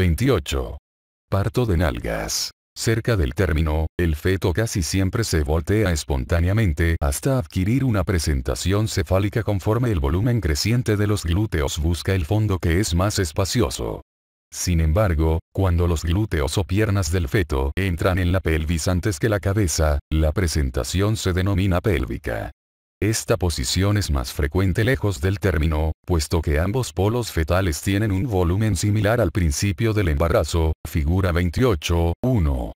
28. Parto de nalgas. Cerca del término, el feto casi siempre se voltea espontáneamente hasta adquirir una presentación cefálica conforme el volumen creciente de los glúteos busca el fondo que es más espacioso. Sin embargo, cuando los glúteos o piernas del feto entran en la pelvis antes que la cabeza, la presentación se denomina pélvica. Esta posición es más frecuente lejos del término, puesto que ambos polos fetales tienen un volumen similar al principio del embarazo, figura 28, 1.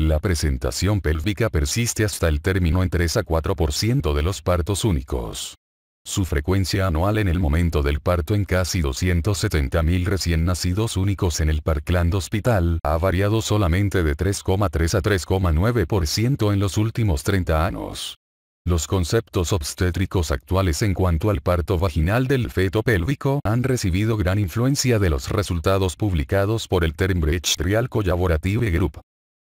La presentación pélvica persiste hasta el término en 3 a 4% de los partos únicos. Su frecuencia anual en el momento del parto en casi 270.000 recién nacidos únicos en el Parkland Hospital ha variado solamente de 3,3 a 3,9% en los últimos 30 años. Los conceptos obstétricos actuales en cuanto al parto vaginal del feto pélvico han recibido gran influencia de los resultados publicados por el Termbridge Trial Collaborative Group.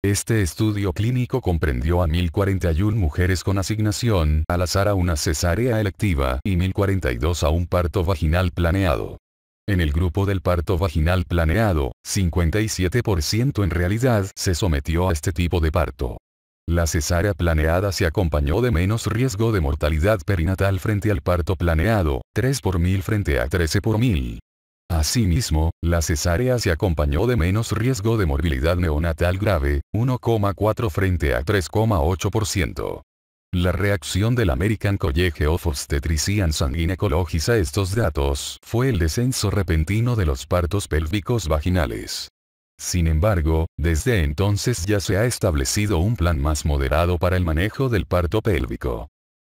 Este estudio clínico comprendió a 1041 mujeres con asignación al azar a una cesárea electiva y 1042 a un parto vaginal planeado. En el grupo del parto vaginal planeado, 57% en realidad se sometió a este tipo de parto. La cesárea planeada se acompañó de menos riesgo de mortalidad perinatal frente al parto planeado, 3 por 1000 frente a 13 por 1000. Asimismo, la cesárea se acompañó de menos riesgo de morbilidad neonatal grave, 1,4 frente a 3,8%. La reacción del American College of Obstetricians and Gynecologists a estos datos fue el descenso repentino de los partos pélvicos vaginales. Sin embargo, desde entonces ya se ha establecido un plan más moderado para el manejo del parto pélvico.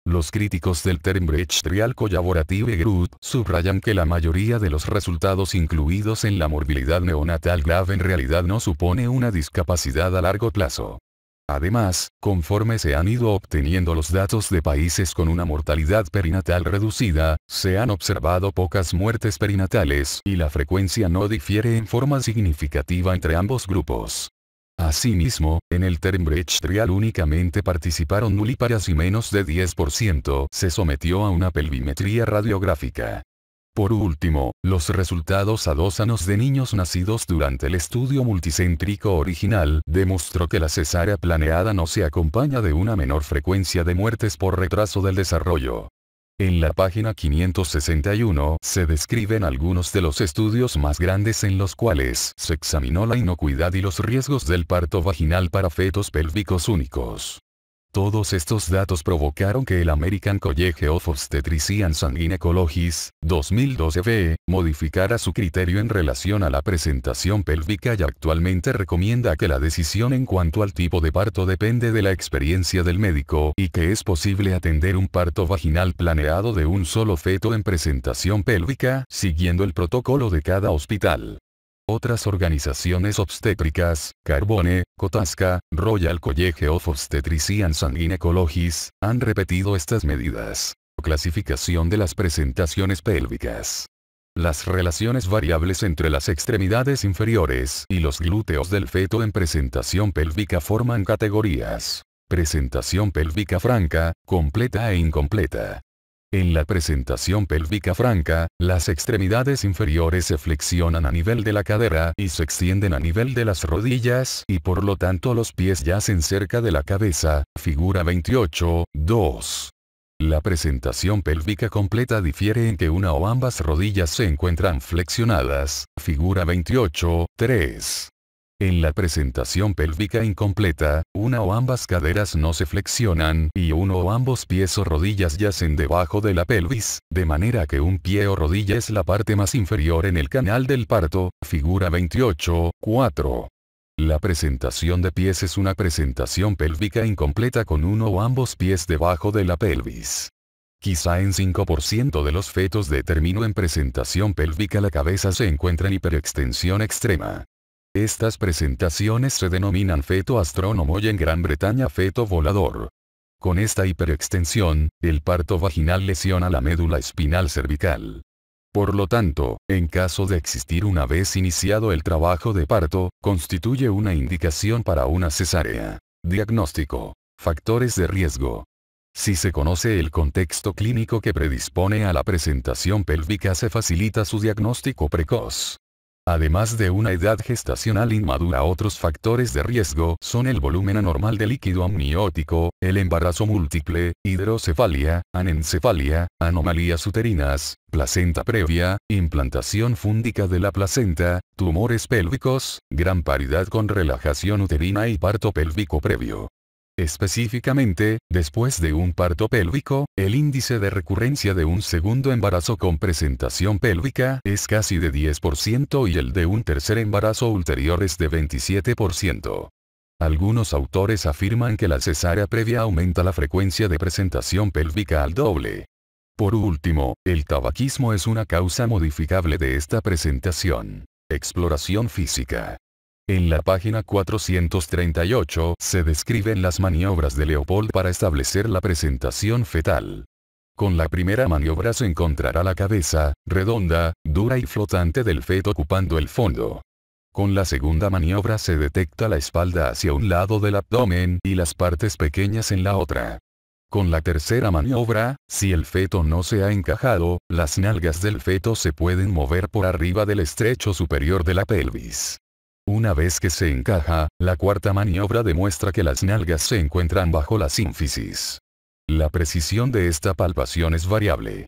Los críticos del Termbrecht Trial Collaborative Group subrayan que la mayoría de los resultados incluidos en la morbilidad neonatal grave en realidad no supone una discapacidad a largo plazo. Además, conforme se han ido obteniendo los datos de países con una mortalidad perinatal reducida, se han observado pocas muertes perinatales y la frecuencia no difiere en forma significativa entre ambos grupos. Asimismo, en el Termbrecht Trial únicamente participaron nulíparas y menos de 10% se sometió a una pelvimetría radiográfica. Por último, los resultados a años de niños nacidos durante el estudio multicéntrico original demostró que la cesárea planeada no se acompaña de una menor frecuencia de muertes por retraso del desarrollo. En la página 561 se describen algunos de los estudios más grandes en los cuales se examinó la inocuidad y los riesgos del parto vaginal para fetos pélvicos únicos. Todos estos datos provocaron que el American College of Obstetricians and Gynecologists, 2012 b modificara su criterio en relación a la presentación pélvica y actualmente recomienda que la decisión en cuanto al tipo de parto depende de la experiencia del médico y que es posible atender un parto vaginal planeado de un solo feto en presentación pélvica, siguiendo el protocolo de cada hospital. Otras organizaciones obstétricas, Carbone, Cotasca, Royal College of Obstetricians and Gynecologists, han repetido estas medidas. Clasificación de las presentaciones pélvicas. Las relaciones variables entre las extremidades inferiores y los glúteos del feto en presentación pélvica forman categorías. Presentación pélvica franca, completa e incompleta. En la presentación pélvica franca, las extremidades inferiores se flexionan a nivel de la cadera y se extienden a nivel de las rodillas y por lo tanto los pies yacen cerca de la cabeza, figura 28, 2. La presentación pélvica completa difiere en que una o ambas rodillas se encuentran flexionadas, figura 28, 3. En la presentación pélvica incompleta, una o ambas caderas no se flexionan y uno o ambos pies o rodillas yacen debajo de la pelvis, de manera que un pie o rodilla es la parte más inferior en el canal del parto, figura 28, 4. La presentación de pies es una presentación pélvica incompleta con uno o ambos pies debajo de la pelvis. Quizá en 5% de los fetos de término en presentación pélvica la cabeza se encuentra en hiperextensión extrema. Estas presentaciones se denominan feto astrónomo y en Gran Bretaña feto volador. Con esta hiperextensión, el parto vaginal lesiona la médula espinal cervical. Por lo tanto, en caso de existir una vez iniciado el trabajo de parto, constituye una indicación para una cesárea. Diagnóstico. Factores de riesgo. Si se conoce el contexto clínico que predispone a la presentación pélvica se facilita su diagnóstico precoz. Además de una edad gestacional inmadura otros factores de riesgo son el volumen anormal de líquido amniótico, el embarazo múltiple, hidrocefalia, anencefalia, anomalías uterinas, placenta previa, implantación fúndica de la placenta, tumores pélvicos, gran paridad con relajación uterina y parto pélvico previo. Específicamente, después de un parto pélvico, el índice de recurrencia de un segundo embarazo con presentación pélvica es casi de 10% y el de un tercer embarazo ulterior es de 27%. Algunos autores afirman que la cesárea previa aumenta la frecuencia de presentación pélvica al doble. Por último, el tabaquismo es una causa modificable de esta presentación. Exploración física. En la página 438 se describen las maniobras de Leopold para establecer la presentación fetal. Con la primera maniobra se encontrará la cabeza, redonda, dura y flotante del feto ocupando el fondo. Con la segunda maniobra se detecta la espalda hacia un lado del abdomen y las partes pequeñas en la otra. Con la tercera maniobra, si el feto no se ha encajado, las nalgas del feto se pueden mover por arriba del estrecho superior de la pelvis. Una vez que se encaja, la cuarta maniobra demuestra que las nalgas se encuentran bajo la sínfisis. La precisión de esta palpación es variable.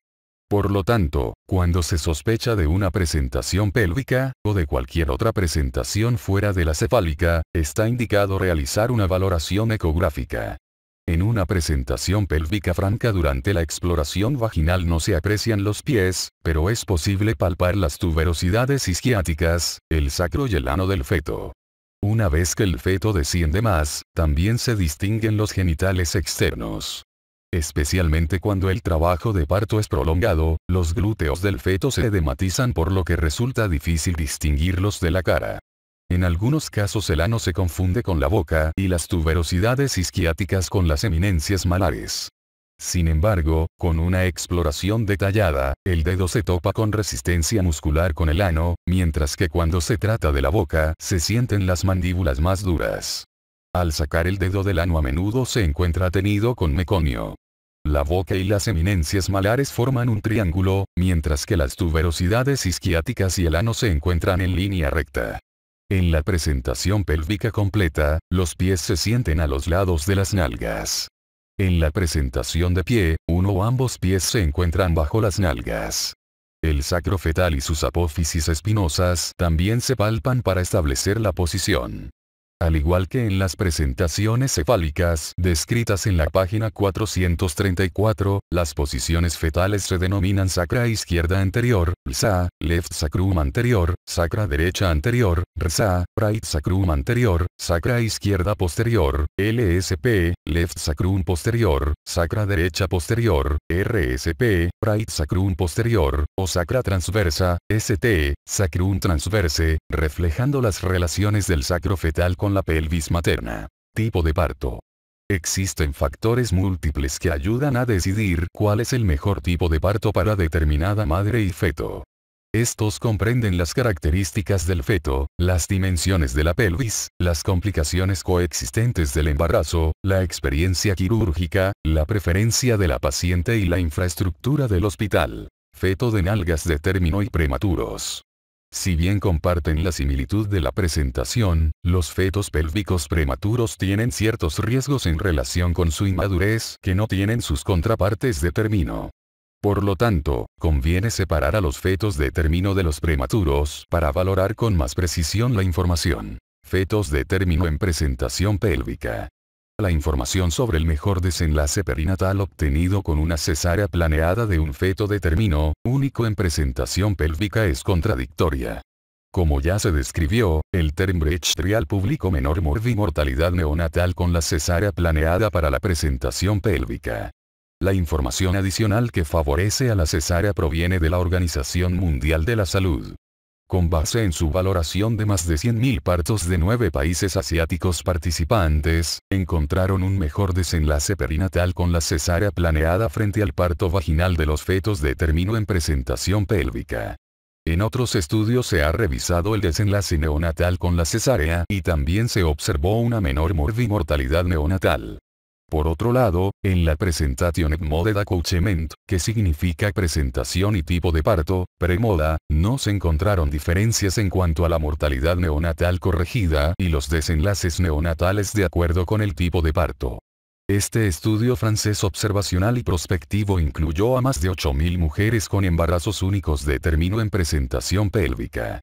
Por lo tanto, cuando se sospecha de una presentación pélvica, o de cualquier otra presentación fuera de la cefálica, está indicado realizar una valoración ecográfica. En una presentación pélvica franca durante la exploración vaginal no se aprecian los pies, pero es posible palpar las tuberosidades isquiáticas, el sacro y el ano del feto. Una vez que el feto desciende más, también se distinguen los genitales externos. Especialmente cuando el trabajo de parto es prolongado, los glúteos del feto se edematizan por lo que resulta difícil distinguirlos de la cara. En algunos casos el ano se confunde con la boca y las tuberosidades isquiáticas con las eminencias malares. Sin embargo, con una exploración detallada, el dedo se topa con resistencia muscular con el ano, mientras que cuando se trata de la boca se sienten las mandíbulas más duras. Al sacar el dedo del ano a menudo se encuentra tenido con meconio. La boca y las eminencias malares forman un triángulo, mientras que las tuberosidades isquiáticas y el ano se encuentran en línea recta. En la presentación pélvica completa, los pies se sienten a los lados de las nalgas. En la presentación de pie, uno o ambos pies se encuentran bajo las nalgas. El sacro fetal y sus apófisis espinosas también se palpan para establecer la posición al igual que en las presentaciones cefálicas descritas en la página 434, las posiciones fetales se denominan sacra izquierda anterior, LSA, left sacrum anterior, sacra derecha anterior, rsa, right sacrum anterior, sacra izquierda posterior, LSP, left sacrum posterior, sacra derecha posterior, RSP, right sacrum posterior, o sacra transversa, ST, sacrum transverse, reflejando las relaciones del sacro fetal con la pelvis materna. Tipo de parto. Existen factores múltiples que ayudan a decidir cuál es el mejor tipo de parto para determinada madre y feto. Estos comprenden las características del feto, las dimensiones de la pelvis, las complicaciones coexistentes del embarazo, la experiencia quirúrgica, la preferencia de la paciente y la infraestructura del hospital. Feto de nalgas de término y prematuros. Si bien comparten la similitud de la presentación, los fetos pélvicos prematuros tienen ciertos riesgos en relación con su inmadurez que no tienen sus contrapartes de término. Por lo tanto, conviene separar a los fetos de término de los prematuros para valorar con más precisión la información. Fetos de término en presentación pélvica la información sobre el mejor desenlace perinatal obtenido con una cesárea planeada de un feto de término único en presentación pélvica es contradictoria. Como ya se describió, el Termbrecht Trial publicó menor mortalidad neonatal con la cesárea planeada para la presentación pélvica. La información adicional que favorece a la cesárea proviene de la Organización Mundial de la Salud. Con base en su valoración de más de 100.000 partos de nueve países asiáticos participantes, encontraron un mejor desenlace perinatal con la cesárea planeada frente al parto vaginal de los fetos de término en presentación pélvica. En otros estudios se ha revisado el desenlace neonatal con la cesárea y también se observó una menor morbimortalidad neonatal. Por otro lado, en la presentación et mode d'accouchement, que significa presentación y tipo de parto, premoda, no se encontraron diferencias en cuanto a la mortalidad neonatal corregida y los desenlaces neonatales de acuerdo con el tipo de parto. Este estudio francés observacional y prospectivo incluyó a más de 8.000 mujeres con embarazos únicos de término en presentación pélvica.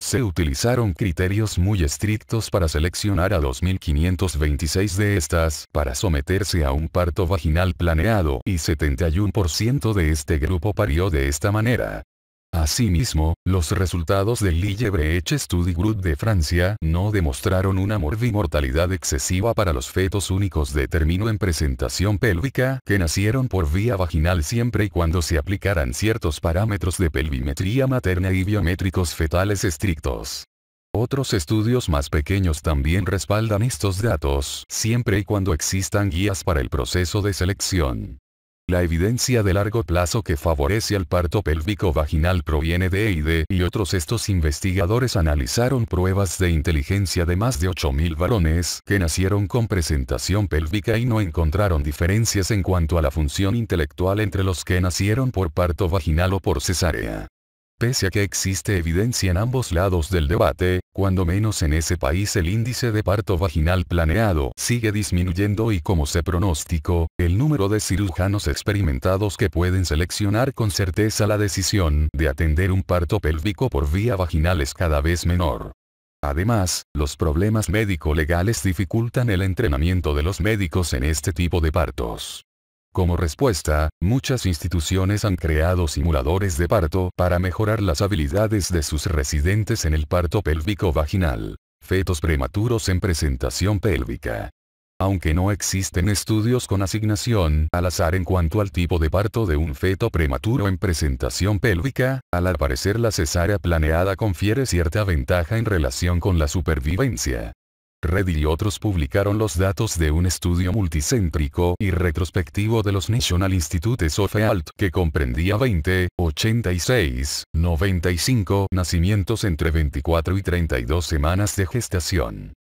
Se utilizaron criterios muy estrictos para seleccionar a 2.526 de estas para someterse a un parto vaginal planeado y 71% de este grupo parió de esta manera. Asimismo, los resultados del Lillebrecht Study Group de Francia no demostraron una morbimortalidad excesiva para los fetos únicos de término en presentación pélvica que nacieron por vía vaginal siempre y cuando se aplicaran ciertos parámetros de pelvimetría materna y biométricos fetales estrictos. Otros estudios más pequeños también respaldan estos datos, siempre y cuando existan guías para el proceso de selección. La evidencia de largo plazo que favorece al parto pélvico vaginal proviene de EIDE y otros estos investigadores analizaron pruebas de inteligencia de más de 8.000 varones que nacieron con presentación pélvica y no encontraron diferencias en cuanto a la función intelectual entre los que nacieron por parto vaginal o por cesárea. Pese a que existe evidencia en ambos lados del debate, cuando menos en ese país el índice de parto vaginal planeado sigue disminuyendo y como se pronóstico, el número de cirujanos experimentados que pueden seleccionar con certeza la decisión de atender un parto pélvico por vía vaginal es cada vez menor. Además, los problemas médico-legales dificultan el entrenamiento de los médicos en este tipo de partos. Como respuesta, muchas instituciones han creado simuladores de parto para mejorar las habilidades de sus residentes en el parto pélvico vaginal. Fetos prematuros en presentación pélvica. Aunque no existen estudios con asignación al azar en cuanto al tipo de parto de un feto prematuro en presentación pélvica, al aparecer la cesárea planeada confiere cierta ventaja en relación con la supervivencia. Red y otros publicaron los datos de un estudio multicéntrico y retrospectivo de los National Institutes of Health que comprendía 20, 86, 95 nacimientos entre 24 y 32 semanas de gestación.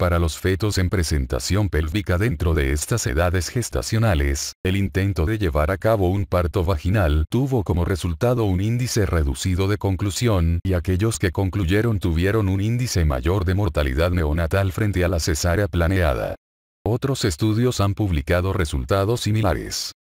Para los fetos en presentación pélvica dentro de estas edades gestacionales, el intento de llevar a cabo un parto vaginal tuvo como resultado un índice reducido de conclusión y aquellos que concluyeron tuvieron un índice mayor de mortalidad neonatal frente a la cesárea planeada. Otros estudios han publicado resultados similares.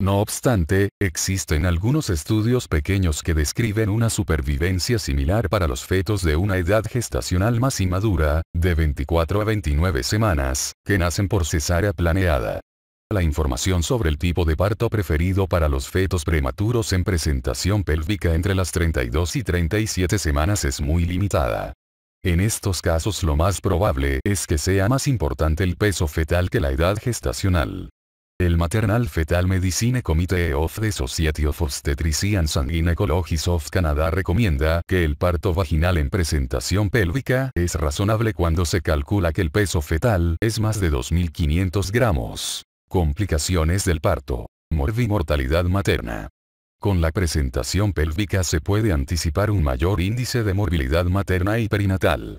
No obstante, existen algunos estudios pequeños que describen una supervivencia similar para los fetos de una edad gestacional más inmadura, de 24 a 29 semanas, que nacen por cesárea planeada. La información sobre el tipo de parto preferido para los fetos prematuros en presentación pélvica entre las 32 y 37 semanas es muy limitada. En estos casos lo más probable es que sea más importante el peso fetal que la edad gestacional. El Maternal Fetal Medicine Committee of the Society of Obstetricians and Gynecologists of Canada recomienda que el parto vaginal en presentación pélvica es razonable cuando se calcula que el peso fetal es más de 2.500 gramos. Complicaciones del parto. Morbi-mortalidad materna. Con la presentación pélvica se puede anticipar un mayor índice de morbilidad materna y perinatal.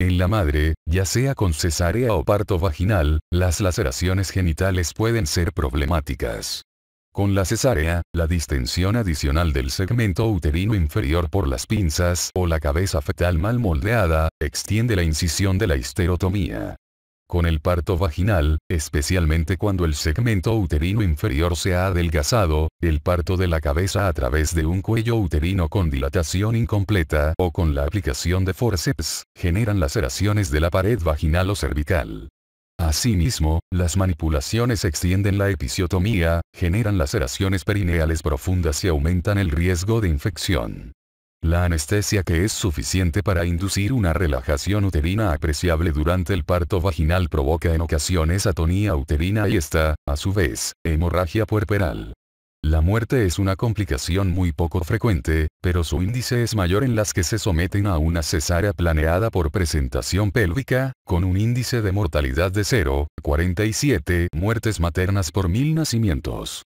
En la madre, ya sea con cesárea o parto vaginal, las laceraciones genitales pueden ser problemáticas. Con la cesárea, la distensión adicional del segmento uterino inferior por las pinzas o la cabeza fetal mal moldeada, extiende la incisión de la histerotomía con el parto vaginal, especialmente cuando el segmento uterino inferior se ha adelgazado, el parto de la cabeza a través de un cuello uterino con dilatación incompleta o con la aplicación de forceps, generan laceraciones de la pared vaginal o cervical. Asimismo, las manipulaciones extienden la episiotomía, generan laceraciones perineales profundas y aumentan el riesgo de infección. La anestesia que es suficiente para inducir una relajación uterina apreciable durante el parto vaginal provoca en ocasiones atonía uterina y esta, a su vez, hemorragia puerperal. La muerte es una complicación muy poco frecuente, pero su índice es mayor en las que se someten a una cesárea planeada por presentación pélvica, con un índice de mortalidad de 0,47 muertes maternas por mil nacimientos.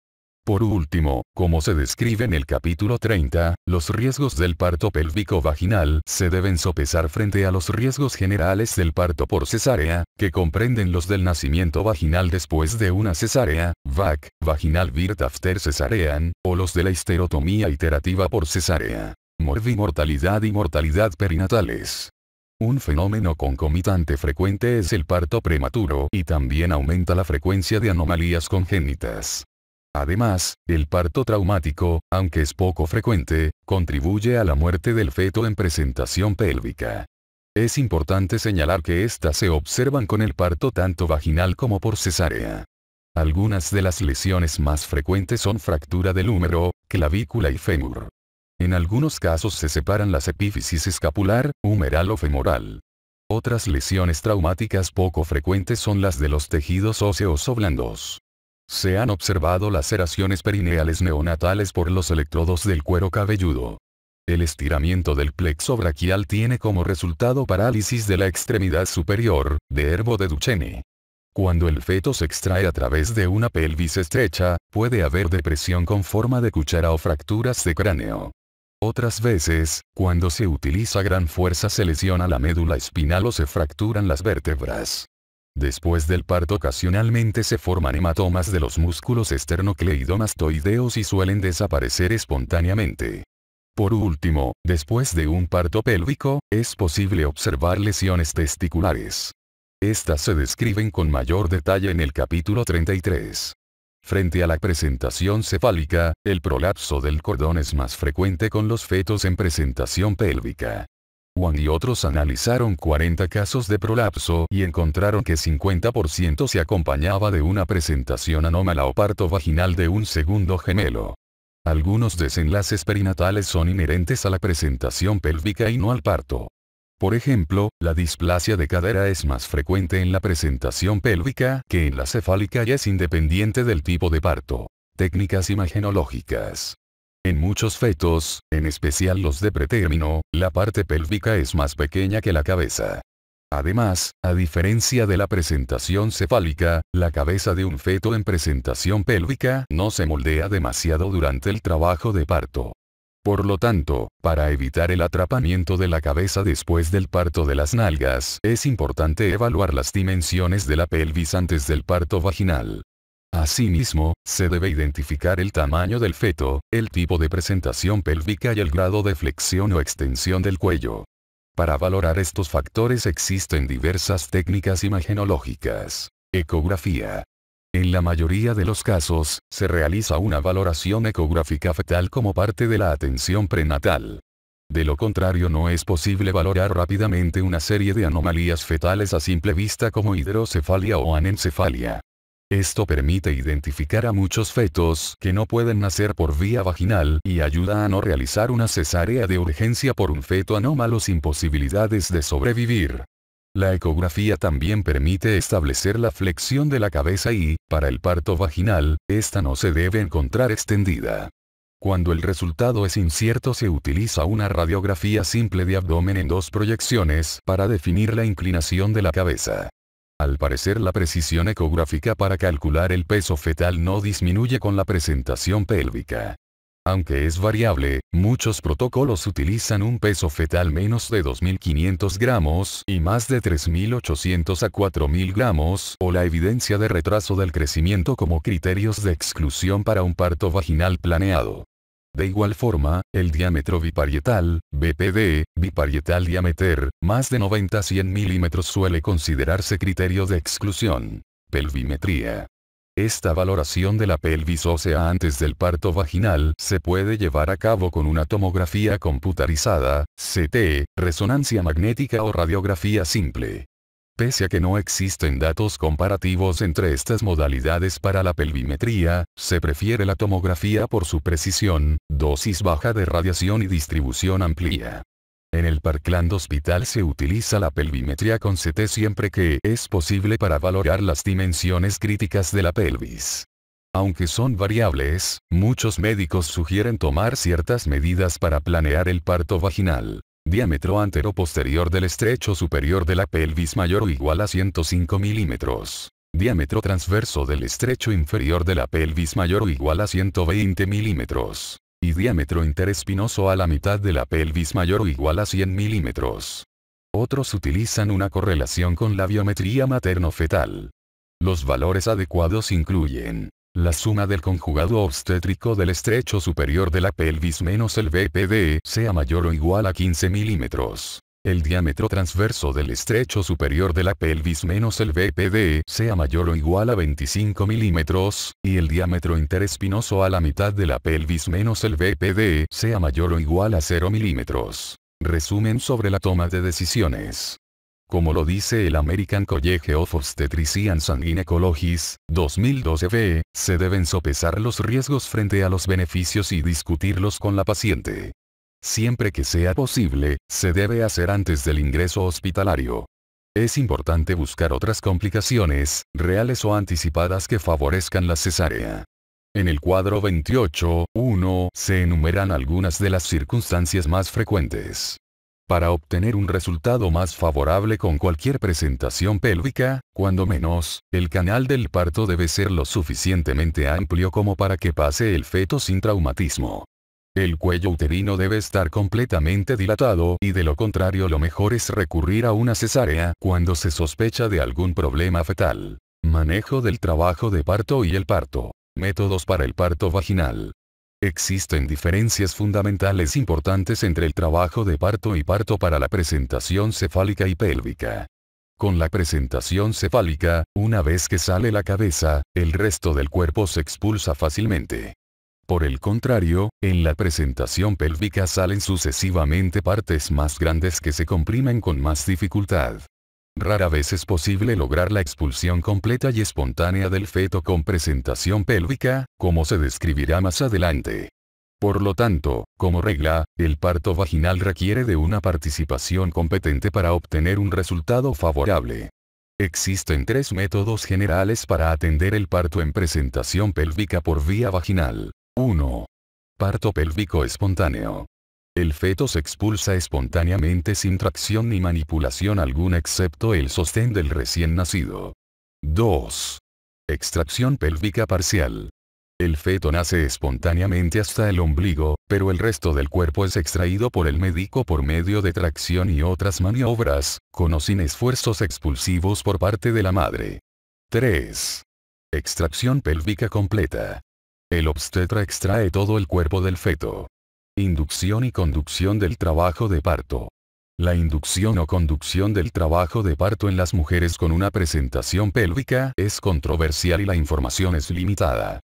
Por último, como se describe en el capítulo 30, los riesgos del parto pélvico vaginal se deben sopesar frente a los riesgos generales del parto por cesárea, que comprenden los del nacimiento vaginal después de una cesárea, VAC, vaginal birth after cesarean, o los de la histerotomía iterativa por cesárea. Morbi-mortalidad y mortalidad perinatales. Un fenómeno concomitante frecuente es el parto prematuro y también aumenta la frecuencia de anomalías congénitas. Además, el parto traumático, aunque es poco frecuente, contribuye a la muerte del feto en presentación pélvica. Es importante señalar que estas se observan con el parto tanto vaginal como por cesárea. Algunas de las lesiones más frecuentes son fractura del húmero, clavícula y fémur. En algunos casos se separan las epífisis escapular, humeral o femoral. Otras lesiones traumáticas poco frecuentes son las de los tejidos óseos o blandos. Se han observado laceraciones perineales neonatales por los electrodos del cuero cabelludo. El estiramiento del plexo braquial tiene como resultado parálisis de la extremidad superior, de herbo de Duchenne. Cuando el feto se extrae a través de una pelvis estrecha, puede haber depresión con forma de cuchara o fracturas de cráneo. Otras veces, cuando se utiliza gran fuerza se lesiona la médula espinal o se fracturan las vértebras. Después del parto ocasionalmente se forman hematomas de los músculos esternocleidomastoideos y suelen desaparecer espontáneamente. Por último, después de un parto pélvico, es posible observar lesiones testiculares. Estas se describen con mayor detalle en el capítulo 33. Frente a la presentación cefálica, el prolapso del cordón es más frecuente con los fetos en presentación pélvica. Wang y otros analizaron 40 casos de prolapso y encontraron que 50% se acompañaba de una presentación anómala o parto vaginal de un segundo gemelo. Algunos desenlaces perinatales son inherentes a la presentación pélvica y no al parto. Por ejemplo, la displasia de cadera es más frecuente en la presentación pélvica que en la cefálica y es independiente del tipo de parto. Técnicas imagenológicas. En muchos fetos, en especial los de pretérmino, la parte pélvica es más pequeña que la cabeza. Además, a diferencia de la presentación cefálica, la cabeza de un feto en presentación pélvica no se moldea demasiado durante el trabajo de parto. Por lo tanto, para evitar el atrapamiento de la cabeza después del parto de las nalgas, es importante evaluar las dimensiones de la pelvis antes del parto vaginal. Asimismo, se debe identificar el tamaño del feto, el tipo de presentación pélvica y el grado de flexión o extensión del cuello. Para valorar estos factores existen diversas técnicas imagenológicas. Ecografía. En la mayoría de los casos, se realiza una valoración ecográfica fetal como parte de la atención prenatal. De lo contrario no es posible valorar rápidamente una serie de anomalías fetales a simple vista como hidrocefalia o anencefalia. Esto permite identificar a muchos fetos que no pueden nacer por vía vaginal y ayuda a no realizar una cesárea de urgencia por un feto anómalo sin posibilidades de sobrevivir. La ecografía también permite establecer la flexión de la cabeza y, para el parto vaginal, esta no se debe encontrar extendida. Cuando el resultado es incierto se utiliza una radiografía simple de abdomen en dos proyecciones para definir la inclinación de la cabeza. Al parecer la precisión ecográfica para calcular el peso fetal no disminuye con la presentación pélvica. Aunque es variable, muchos protocolos utilizan un peso fetal menos de 2.500 gramos y más de 3.800 a 4.000 gramos o la evidencia de retraso del crecimiento como criterios de exclusión para un parto vaginal planeado. De igual forma, el diámetro biparietal, BPD, biparietal diameter, más de 90-100 milímetros suele considerarse criterio de exclusión. Pelvimetría. Esta valoración de la pelvis ósea antes del parto vaginal se puede llevar a cabo con una tomografía computarizada, CT, resonancia magnética o radiografía simple pese a que no existen datos comparativos entre estas modalidades para la pelvimetría, se prefiere la tomografía por su precisión, dosis baja de radiación y distribución amplia. En el Parkland Hospital se utiliza la pelvimetría con CT siempre que es posible para valorar las dimensiones críticas de la pelvis. Aunque son variables, muchos médicos sugieren tomar ciertas medidas para planear el parto vaginal. Diámetro antero posterior del estrecho superior de la pelvis mayor o igual a 105 milímetros. Diámetro transverso del estrecho inferior de la pelvis mayor o igual a 120 milímetros. Y diámetro interespinoso a la mitad de la pelvis mayor o igual a 100 milímetros. Otros utilizan una correlación con la biometría materno-fetal. Los valores adecuados incluyen la suma del conjugado obstétrico del estrecho superior de la pelvis menos el BPD sea mayor o igual a 15 milímetros. El diámetro transverso del estrecho superior de la pelvis menos el BPD sea mayor o igual a 25 milímetros, y el diámetro interespinoso a la mitad de la pelvis menos el BPD sea mayor o igual a 0 milímetros. Resumen sobre la toma de decisiones como lo dice el American College of Obstetricians and Gynecologists, 2012 b, se deben sopesar los riesgos frente a los beneficios y discutirlos con la paciente. Siempre que sea posible, se debe hacer antes del ingreso hospitalario. Es importante buscar otras complicaciones, reales o anticipadas que favorezcan la cesárea. En el cuadro 28, 1, se enumeran algunas de las circunstancias más frecuentes para obtener un resultado más favorable con cualquier presentación pélvica, cuando menos, el canal del parto debe ser lo suficientemente amplio como para que pase el feto sin traumatismo. El cuello uterino debe estar completamente dilatado y de lo contrario lo mejor es recurrir a una cesárea cuando se sospecha de algún problema fetal. Manejo del trabajo de parto y el parto. Métodos para el parto vaginal. Existen diferencias fundamentales importantes entre el trabajo de parto y parto para la presentación cefálica y pélvica. Con la presentación cefálica, una vez que sale la cabeza, el resto del cuerpo se expulsa fácilmente. Por el contrario, en la presentación pélvica salen sucesivamente partes más grandes que se comprimen con más dificultad. Rara vez es posible lograr la expulsión completa y espontánea del feto con presentación pélvica, como se describirá más adelante. Por lo tanto, como regla, el parto vaginal requiere de una participación competente para obtener un resultado favorable. Existen tres métodos generales para atender el parto en presentación pélvica por vía vaginal. 1. Parto pélvico espontáneo el feto se expulsa espontáneamente sin tracción ni manipulación alguna excepto el sostén del recién nacido. 2. Extracción pélvica parcial. El feto nace espontáneamente hasta el ombligo, pero el resto del cuerpo es extraído por el médico por medio de tracción y otras maniobras, con o sin esfuerzos expulsivos por parte de la madre. 3. Extracción pélvica completa. El obstetra extrae todo el cuerpo del feto. Inducción y conducción del trabajo de parto. La inducción o conducción del trabajo de parto en las mujeres con una presentación pélvica es controversial y la información es limitada.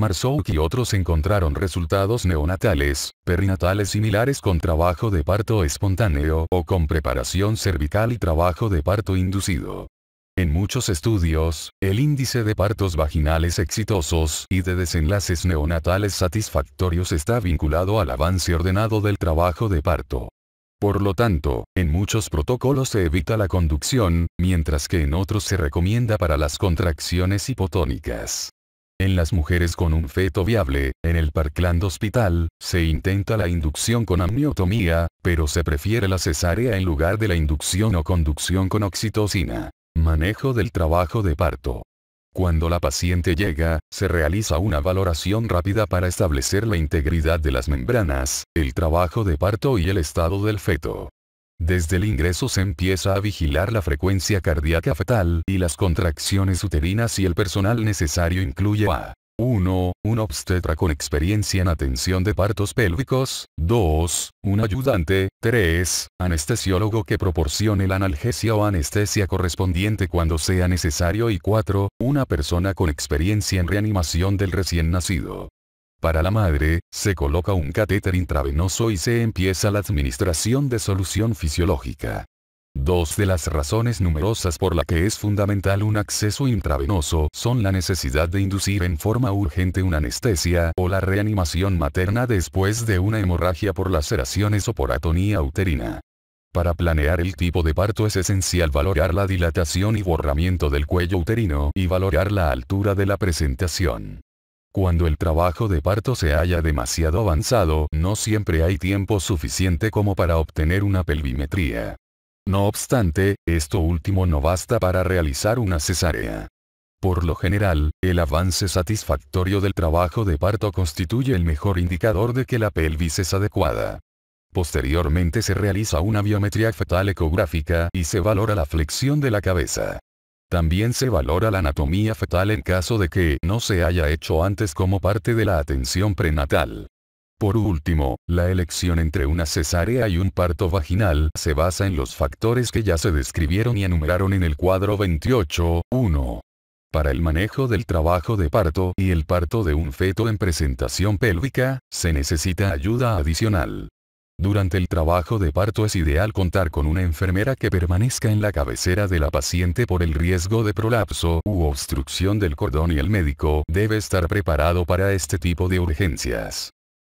Marsouk y otros encontraron resultados neonatales, perinatales similares con trabajo de parto espontáneo o con preparación cervical y trabajo de parto inducido. En muchos estudios, el índice de partos vaginales exitosos y de desenlaces neonatales satisfactorios está vinculado al avance ordenado del trabajo de parto. Por lo tanto, en muchos protocolos se evita la conducción, mientras que en otros se recomienda para las contracciones hipotónicas. En las mujeres con un feto viable, en el Parkland Hospital, se intenta la inducción con amniotomía, pero se prefiere la cesárea en lugar de la inducción o conducción con oxitocina. Manejo del trabajo de parto. Cuando la paciente llega, se realiza una valoración rápida para establecer la integridad de las membranas, el trabajo de parto y el estado del feto. Desde el ingreso se empieza a vigilar la frecuencia cardíaca fetal y las contracciones uterinas y el personal necesario incluye a 1. Un obstetra con experiencia en atención de partos pélvicos. 2. Un ayudante. 3. Anestesiólogo que proporcione la analgesia o anestesia correspondiente cuando sea necesario. Y 4. Una persona con experiencia en reanimación del recién nacido. Para la madre, se coloca un catéter intravenoso y se empieza la administración de solución fisiológica. Dos de las razones numerosas por la que es fundamental un acceso intravenoso son la necesidad de inducir en forma urgente una anestesia o la reanimación materna después de una hemorragia por laceraciones o por atonía uterina. Para planear el tipo de parto es esencial valorar la dilatación y borramiento del cuello uterino y valorar la altura de la presentación. Cuando el trabajo de parto se haya demasiado avanzado, no siempre hay tiempo suficiente como para obtener una pelvimetría. No obstante, esto último no basta para realizar una cesárea. Por lo general, el avance satisfactorio del trabajo de parto constituye el mejor indicador de que la pelvis es adecuada. Posteriormente se realiza una biometría fetal ecográfica y se valora la flexión de la cabeza. También se valora la anatomía fetal en caso de que no se haya hecho antes como parte de la atención prenatal. Por último, la elección entre una cesárea y un parto vaginal se basa en los factores que ya se describieron y enumeraron en el cuadro 28.1. Para el manejo del trabajo de parto y el parto de un feto en presentación pélvica, se necesita ayuda adicional. Durante el trabajo de parto es ideal contar con una enfermera que permanezca en la cabecera de la paciente por el riesgo de prolapso u obstrucción del cordón y el médico debe estar preparado para este tipo de urgencias.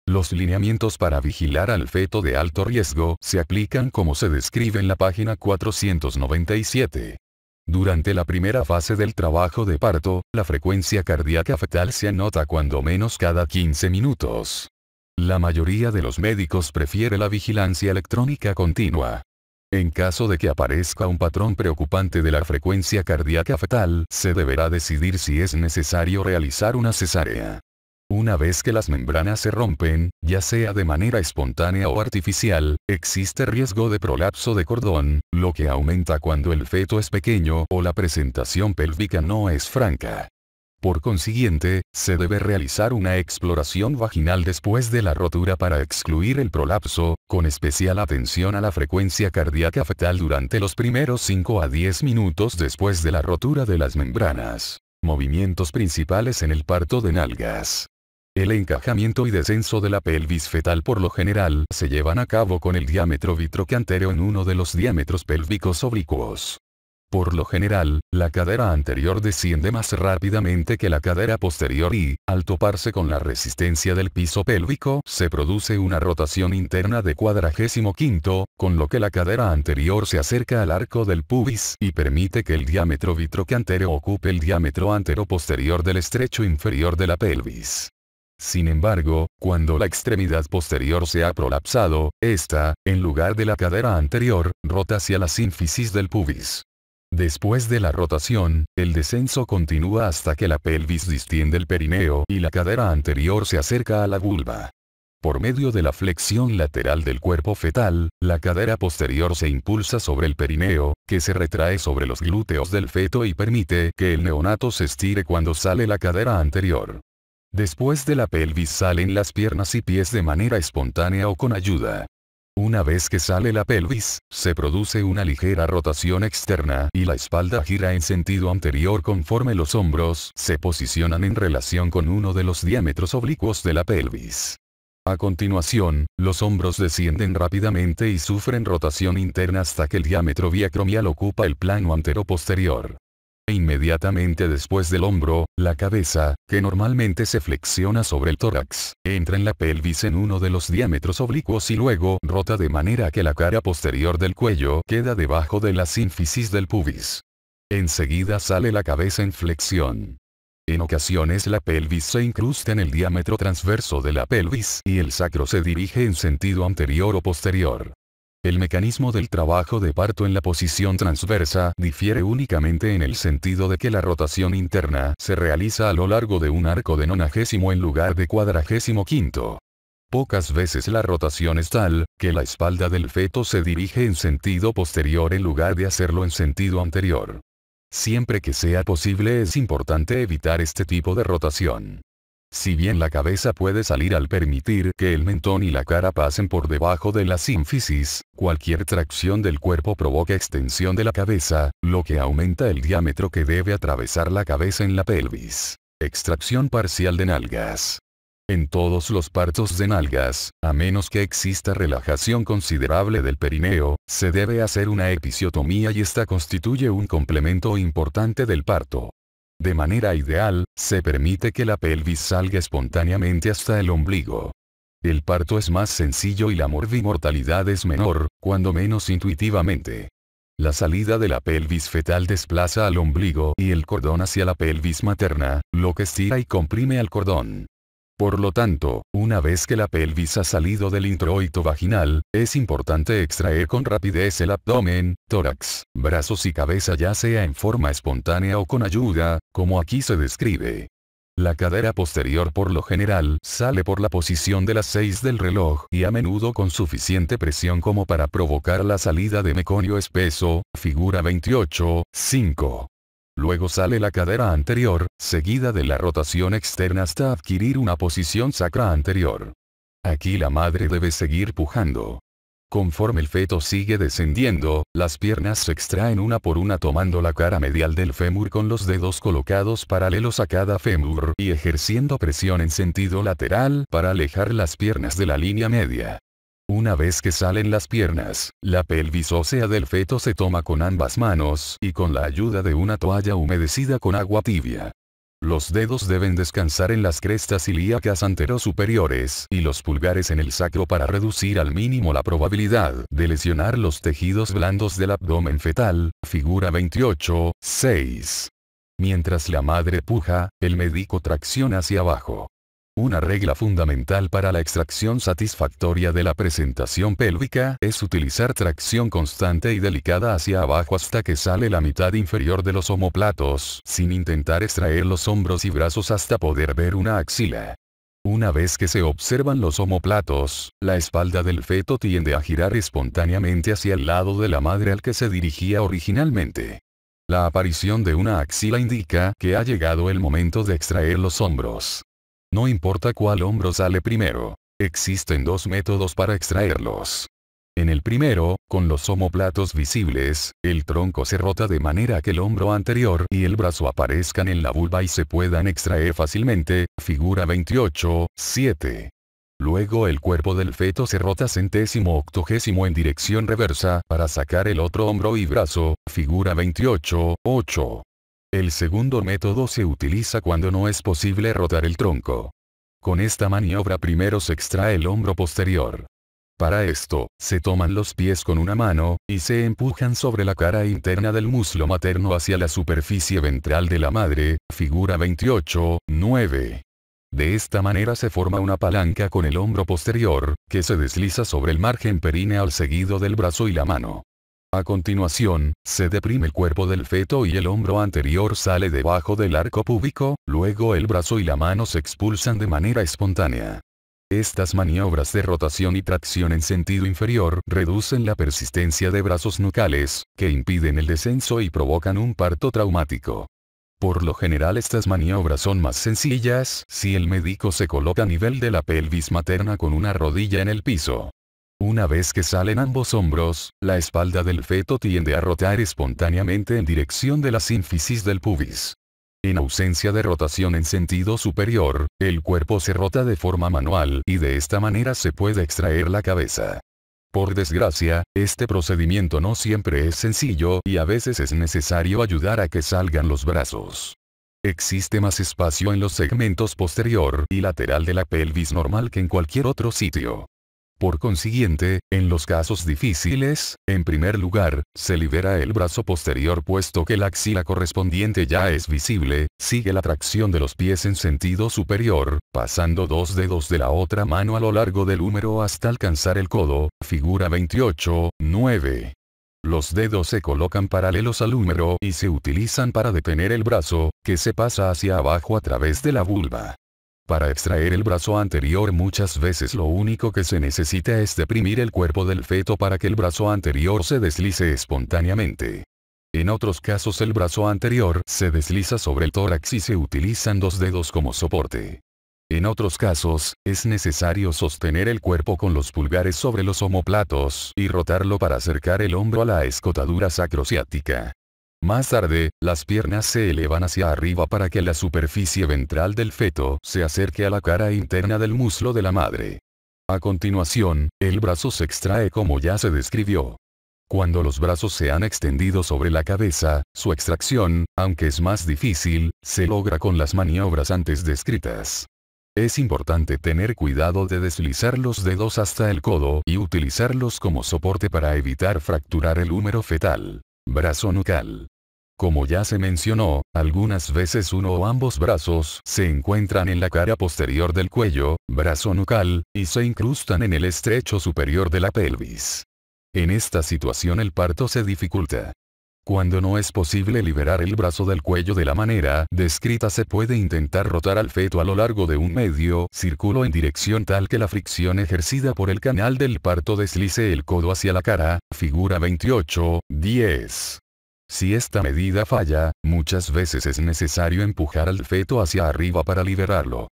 Los lineamientos para vigilar al feto de alto riesgo se aplican como se describe en la página 497. Durante la primera fase del trabajo de parto, la frecuencia cardíaca fetal se anota cuando menos cada 15 minutos. La mayoría de los médicos prefiere la vigilancia electrónica continua. En caso de que aparezca un patrón preocupante de la frecuencia cardíaca fetal, se deberá decidir si es necesario realizar una cesárea. Una vez que las membranas se rompen, ya sea de manera espontánea o artificial, existe riesgo de prolapso de cordón, lo que aumenta cuando el feto es pequeño o la presentación pélvica no es franca. Por consiguiente, se debe realizar una exploración vaginal después de la rotura para excluir el prolapso, con especial atención a la frecuencia cardíaca fetal durante los primeros 5 a 10 minutos después de la rotura de las membranas. Movimientos principales en el parto de nalgas. El encajamiento y descenso de la pelvis fetal por lo general se llevan a cabo con el diámetro vitrocantero en uno de los diámetros pélvicos oblicuos. Por lo general, la cadera anterior desciende más rápidamente que la cadera posterior y, al toparse con la resistencia del piso pélvico, se produce una rotación interna de cuadragésimo quinto, con lo que la cadera anterior se acerca al arco del pubis y permite que el diámetro vitrocantero ocupe el diámetro antero posterior del estrecho inferior de la pelvis. Sin embargo, cuando la extremidad posterior se ha prolapsado, esta, en lugar de la cadera anterior, rota hacia la sínfisis del pubis. Después de la rotación, el descenso continúa hasta que la pelvis distiende el perineo y la cadera anterior se acerca a la vulva. Por medio de la flexión lateral del cuerpo fetal, la cadera posterior se impulsa sobre el perineo, que se retrae sobre los glúteos del feto y permite que el neonato se estire cuando sale la cadera anterior. Después de la pelvis salen las piernas y pies de manera espontánea o con ayuda. Una vez que sale la pelvis, se produce una ligera rotación externa y la espalda gira en sentido anterior conforme los hombros se posicionan en relación con uno de los diámetros oblicuos de la pelvis. A continuación, los hombros descienden rápidamente y sufren rotación interna hasta que el diámetro viacromial ocupa el plano antero posterior. E inmediatamente después del hombro, la cabeza, que normalmente se flexiona sobre el tórax, entra en la pelvis en uno de los diámetros oblicuos y luego rota de manera que la cara posterior del cuello queda debajo de la sínfisis del pubis. Enseguida sale la cabeza en flexión. En ocasiones la pelvis se incrusta en el diámetro transverso de la pelvis y el sacro se dirige en sentido anterior o posterior. El mecanismo del trabajo de parto en la posición transversa difiere únicamente en el sentido de que la rotación interna se realiza a lo largo de un arco de nonagésimo en lugar de cuadragésimo quinto. Pocas veces la rotación es tal, que la espalda del feto se dirige en sentido posterior en lugar de hacerlo en sentido anterior. Siempre que sea posible es importante evitar este tipo de rotación. Si bien la cabeza puede salir al permitir que el mentón y la cara pasen por debajo de la sínfisis, cualquier tracción del cuerpo provoca extensión de la cabeza, lo que aumenta el diámetro que debe atravesar la cabeza en la pelvis. Extracción parcial de nalgas. En todos los partos de nalgas, a menos que exista relajación considerable del perineo, se debe hacer una episiotomía y esta constituye un complemento importante del parto. De manera ideal, se permite que la pelvis salga espontáneamente hasta el ombligo. El parto es más sencillo y la morbimortalidad es menor, cuando menos intuitivamente. La salida de la pelvis fetal desplaza al ombligo y el cordón hacia la pelvis materna, lo que estira y comprime al cordón. Por lo tanto, una vez que la pelvis ha salido del introito vaginal, es importante extraer con rapidez el abdomen, tórax, brazos y cabeza ya sea en forma espontánea o con ayuda, como aquí se describe. La cadera posterior por lo general sale por la posición de las 6 del reloj y a menudo con suficiente presión como para provocar la salida de meconio espeso, figura 28, 5. Luego sale la cadera anterior, seguida de la rotación externa hasta adquirir una posición sacra anterior. Aquí la madre debe seguir pujando. Conforme el feto sigue descendiendo, las piernas se extraen una por una tomando la cara medial del fémur con los dedos colocados paralelos a cada fémur y ejerciendo presión en sentido lateral para alejar las piernas de la línea media. Una vez que salen las piernas, la pelvis ósea del feto se toma con ambas manos y con la ayuda de una toalla humedecida con agua tibia. Los dedos deben descansar en las crestas ilíacas anterosuperiores y los pulgares en el sacro para reducir al mínimo la probabilidad de lesionar los tejidos blandos del abdomen fetal, figura 28, 6. Mientras la madre puja, el médico tracciona hacia abajo. Una regla fundamental para la extracción satisfactoria de la presentación pélvica es utilizar tracción constante y delicada hacia abajo hasta que sale la mitad inferior de los homoplatos sin intentar extraer los hombros y brazos hasta poder ver una axila. Una vez que se observan los homoplatos, la espalda del feto tiende a girar espontáneamente hacia el lado de la madre al que se dirigía originalmente. La aparición de una axila indica que ha llegado el momento de extraer los hombros. No importa cuál hombro sale primero. Existen dos métodos para extraerlos. En el primero, con los homoplatos visibles, el tronco se rota de manera que el hombro anterior y el brazo aparezcan en la vulva y se puedan extraer fácilmente, figura 28, 7. Luego el cuerpo del feto se rota centésimo octogésimo en dirección reversa para sacar el otro hombro y brazo, figura 28, 8. El segundo método se utiliza cuando no es posible rotar el tronco. Con esta maniobra primero se extrae el hombro posterior. Para esto, se toman los pies con una mano, y se empujan sobre la cara interna del muslo materno hacia la superficie ventral de la madre, figura 28, 9. De esta manera se forma una palanca con el hombro posterior, que se desliza sobre el margen perineal seguido del brazo y la mano. A continuación, se deprime el cuerpo del feto y el hombro anterior sale debajo del arco púbico, luego el brazo y la mano se expulsan de manera espontánea. Estas maniobras de rotación y tracción en sentido inferior reducen la persistencia de brazos nucales, que impiden el descenso y provocan un parto traumático. Por lo general estas maniobras son más sencillas si el médico se coloca a nivel de la pelvis materna con una rodilla en el piso. Una vez que salen ambos hombros, la espalda del feto tiende a rotar espontáneamente en dirección de la sínfisis del pubis. En ausencia de rotación en sentido superior, el cuerpo se rota de forma manual y de esta manera se puede extraer la cabeza. Por desgracia, este procedimiento no siempre es sencillo y a veces es necesario ayudar a que salgan los brazos. Existe más espacio en los segmentos posterior y lateral de la pelvis normal que en cualquier otro sitio. Por consiguiente, en los casos difíciles, en primer lugar, se libera el brazo posterior puesto que la axila correspondiente ya es visible, sigue la tracción de los pies en sentido superior, pasando dos dedos de la otra mano a lo largo del húmero hasta alcanzar el codo, figura 28, 9. Los dedos se colocan paralelos al húmero y se utilizan para detener el brazo, que se pasa hacia abajo a través de la vulva. Para extraer el brazo anterior muchas veces lo único que se necesita es deprimir el cuerpo del feto para que el brazo anterior se deslice espontáneamente. En otros casos el brazo anterior se desliza sobre el tórax y se utilizan dos dedos como soporte. En otros casos, es necesario sostener el cuerpo con los pulgares sobre los omoplatos y rotarlo para acercar el hombro a la escotadura sacrociática. Más tarde, las piernas se elevan hacia arriba para que la superficie ventral del feto se acerque a la cara interna del muslo de la madre. A continuación, el brazo se extrae como ya se describió. Cuando los brazos se han extendido sobre la cabeza, su extracción, aunque es más difícil, se logra con las maniobras antes descritas. Es importante tener cuidado de deslizar los dedos hasta el codo y utilizarlos como soporte para evitar fracturar el húmero fetal. Brazo nucal. Como ya se mencionó, algunas veces uno o ambos brazos se encuentran en la cara posterior del cuello, brazo nucal, y se incrustan en el estrecho superior de la pelvis. En esta situación el parto se dificulta. Cuando no es posible liberar el brazo del cuello de la manera descrita se puede intentar rotar al feto a lo largo de un medio círculo en dirección tal que la fricción ejercida por el canal del parto deslice el codo hacia la cara, figura 28, 10. Si esta medida falla, muchas veces es necesario empujar al feto hacia arriba para liberarlo.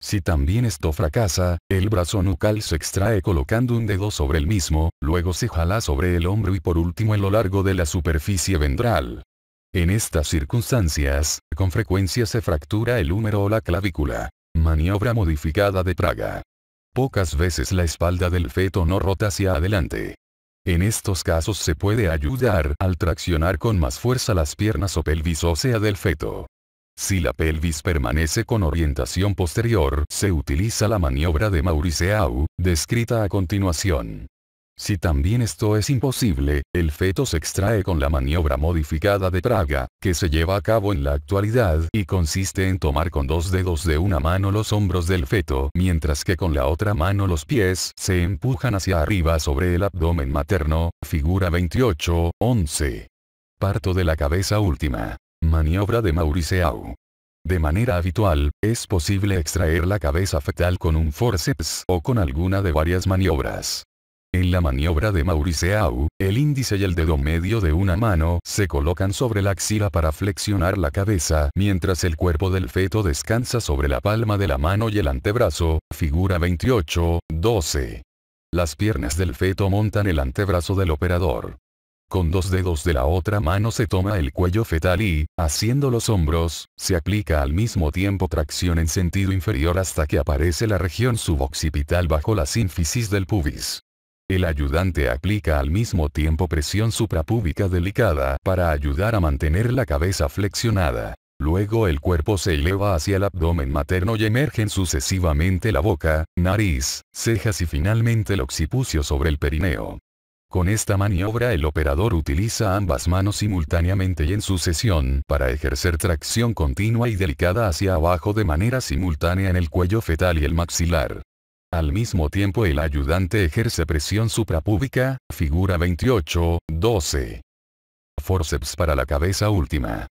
Si también esto fracasa, el brazo nucal se extrae colocando un dedo sobre el mismo, luego se jala sobre el hombro y por último en lo largo de la superficie ventral. En estas circunstancias, con frecuencia se fractura el húmero o la clavícula. Maniobra modificada de Praga. Pocas veces la espalda del feto no rota hacia adelante. En estos casos se puede ayudar al traccionar con más fuerza las piernas o pelvis ósea del feto. Si la pelvis permanece con orientación posterior, se utiliza la maniobra de Mauriceau, descrita a continuación. Si también esto es imposible, el feto se extrae con la maniobra modificada de Praga, que se lleva a cabo en la actualidad y consiste en tomar con dos dedos de una mano los hombros del feto, mientras que con la otra mano los pies se empujan hacia arriba sobre el abdomen materno, figura 28, 11. Parto de la cabeza última. Maniobra de Mauriceau. De manera habitual, es posible extraer la cabeza fetal con un forceps o con alguna de varias maniobras. En la maniobra de Mauriceau, el índice y el dedo medio de una mano se colocan sobre la axila para flexionar la cabeza mientras el cuerpo del feto descansa sobre la palma de la mano y el antebrazo, figura 28, 12. Las piernas del feto montan el antebrazo del operador. Con dos dedos de la otra mano se toma el cuello fetal y, haciendo los hombros, se aplica al mismo tiempo tracción en sentido inferior hasta que aparece la región suboccipital bajo la sínfisis del pubis. El ayudante aplica al mismo tiempo presión suprapúbica delicada para ayudar a mantener la cabeza flexionada. Luego el cuerpo se eleva hacia el abdomen materno y emergen sucesivamente la boca, nariz, cejas y finalmente el occipucio sobre el perineo. Con esta maniobra el operador utiliza ambas manos simultáneamente y en sucesión para ejercer tracción continua y delicada hacia abajo de manera simultánea en el cuello fetal y el maxilar. Al mismo tiempo el ayudante ejerce presión suprapúbica, figura 28, 12. Forceps para la cabeza última.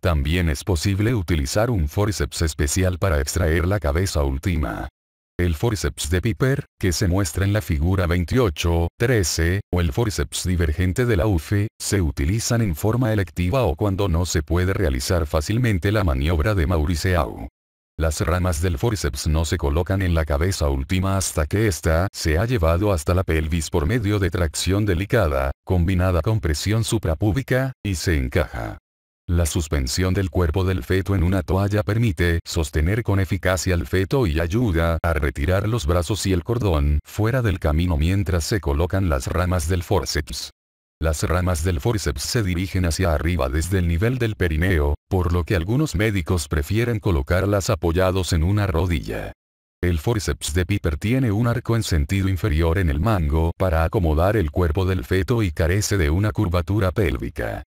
También es posible utilizar un forceps especial para extraer la cabeza última. El forceps de Piper, que se muestra en la figura 28, 13, o el forceps divergente de la UFE, se utilizan en forma electiva o cuando no se puede realizar fácilmente la maniobra de Mauriceau. Las ramas del forceps no se colocan en la cabeza última hasta que ésta se ha llevado hasta la pelvis por medio de tracción delicada, combinada con presión suprapúbica, y se encaja. La suspensión del cuerpo del feto en una toalla permite sostener con eficacia el feto y ayuda a retirar los brazos y el cordón fuera del camino mientras se colocan las ramas del forceps. Las ramas del forceps se dirigen hacia arriba desde el nivel del perineo, por lo que algunos médicos prefieren colocarlas apoyados en una rodilla. El forceps de Piper tiene un arco en sentido inferior en el mango para acomodar el cuerpo del feto y carece de una curvatura pélvica.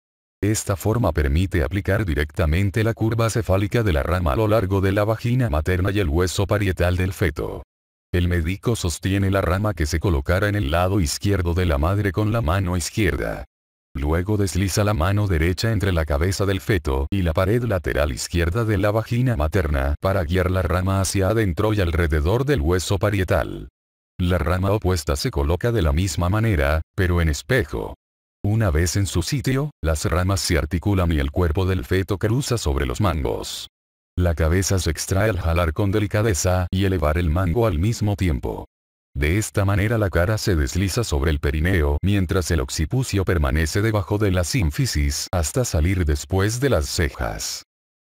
Esta forma permite aplicar directamente la curva cefálica de la rama a lo largo de la vagina materna y el hueso parietal del feto. El médico sostiene la rama que se colocara en el lado izquierdo de la madre con la mano izquierda. Luego desliza la mano derecha entre la cabeza del feto y la pared lateral izquierda de la vagina materna para guiar la rama hacia adentro y alrededor del hueso parietal. La rama opuesta se coloca de la misma manera, pero en espejo. Una vez en su sitio, las ramas se articulan y el cuerpo del feto cruza sobre los mangos. La cabeza se extrae al jalar con delicadeza y elevar el mango al mismo tiempo. De esta manera la cara se desliza sobre el perineo mientras el occipucio permanece debajo de la sínfisis hasta salir después de las cejas.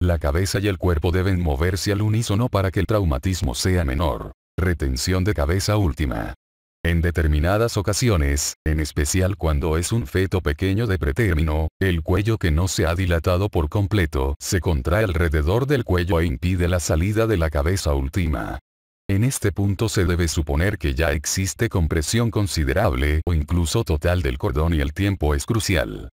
La cabeza y el cuerpo deben moverse al unísono para que el traumatismo sea menor. Retención de cabeza última. En determinadas ocasiones, en especial cuando es un feto pequeño de pretérmino, el cuello que no se ha dilatado por completo se contrae alrededor del cuello e impide la salida de la cabeza última. En este punto se debe suponer que ya existe compresión considerable o incluso total del cordón y el tiempo es crucial.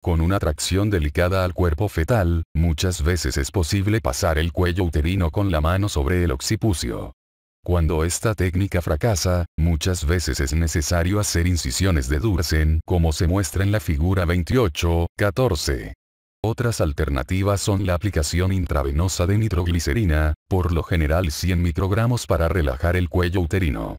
Con una tracción delicada al cuerpo fetal, muchas veces es posible pasar el cuello uterino con la mano sobre el occipucio. Cuando esta técnica fracasa, muchas veces es necesario hacer incisiones de Dursen como se muestra en la figura 28, 14. Otras alternativas son la aplicación intravenosa de nitroglicerina, por lo general 100 microgramos para relajar el cuello uterino.